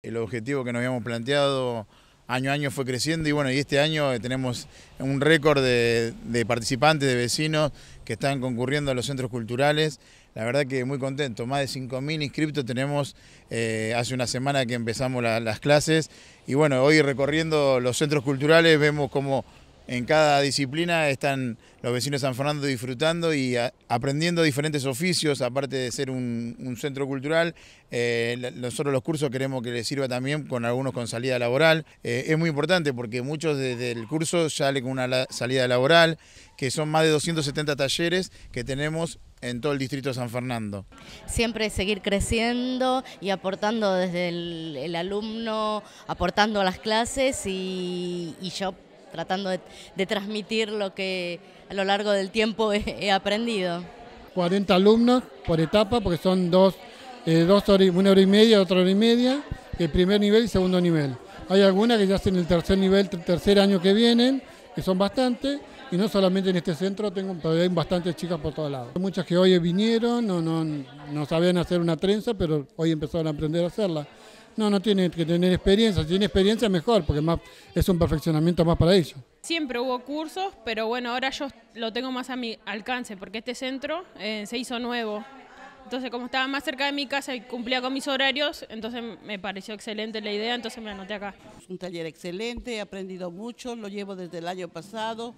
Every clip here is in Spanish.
El objetivo que nos habíamos planteado año a año fue creciendo y bueno, y este año eh, tenemos un récord de, participantes, de vecinos que están concurriendo a los centros culturales. La verdad que muy contento, más de 5.000 inscriptos tenemos eh, hace una semana que empezamos las clases y bueno, hoy recorriendo los centros culturales vemos cómo en cada disciplina están los vecinos de San Fernando disfrutando y aprendiendo diferentes oficios, aparte de ser un, centro cultural. Eh, nosotros los cursos queremos que les sirva también con algunos con salida laboral. Eh, es muy importante porque muchos desde el curso salen con una salida laboral, que son más de 270 talleres que tenemos en todo el distrito de San Fernando. Siempre seguir creciendo y aportando desde el, alumno, aportando a las clases y yo tratando de, transmitir lo que a lo largo del tiempo he, aprendido. 40 alumnos por etapa, porque son dos, eh, una hora y media, otra hora y media, el primer nivel y segundo nivel. Hay algunas que ya hacen el tercer nivel, tercer año que vienen, que son bastantes, y no solamente en este centro, tengo todavía hay bastantes chicas por todos lados. Muchas que hoy vinieron, no, no sabían hacer una trenza, pero hoy empezaron a aprender a hacerla. No, no tiene que tener experiencia. Si tiene experiencia, mejor, porque más, es un perfeccionamiento más para ellos. Siempre hubo cursos, pero bueno, ahora yo lo tengo más a mi alcance, porque este centro eh, se hizo nuevo. Entonces, como estaba más cerca de mi casa y cumplía con mis horarios, entonces me pareció excelente la idea, entonces me anoté acá. Es un taller excelente, he aprendido mucho, lo llevo desde el año pasado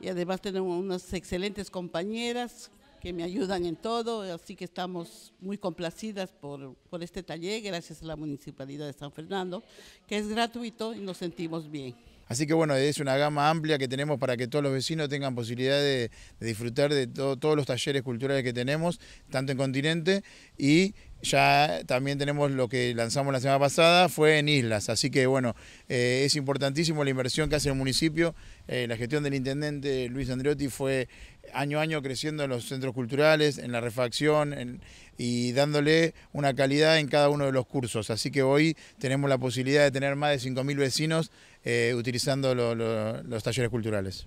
y además tenemos unas excelentes compañeras que me ayudan en todo, así que estamos muy complacidas por, por este taller, gracias a la Municipalidad de San Fernando, que es gratuito y nos sentimos bien. Así que bueno, es una gama amplia que tenemos para que todos los vecinos tengan posibilidad de, disfrutar de todos los talleres culturales que tenemos, tanto en continente y ya también tenemos lo que lanzamos la semana pasada, fue en islas, así que bueno, eh, es importantísimo la inversión que hace el municipio, eh, la gestión del intendente Luis Andreotti fue año a año creciendo en los centros culturales, en la refacción y dándole una calidad en cada uno de los cursos, así que hoy tenemos la posibilidad de tener más de 5.000 vecinos eh, utilizando los talleres culturales.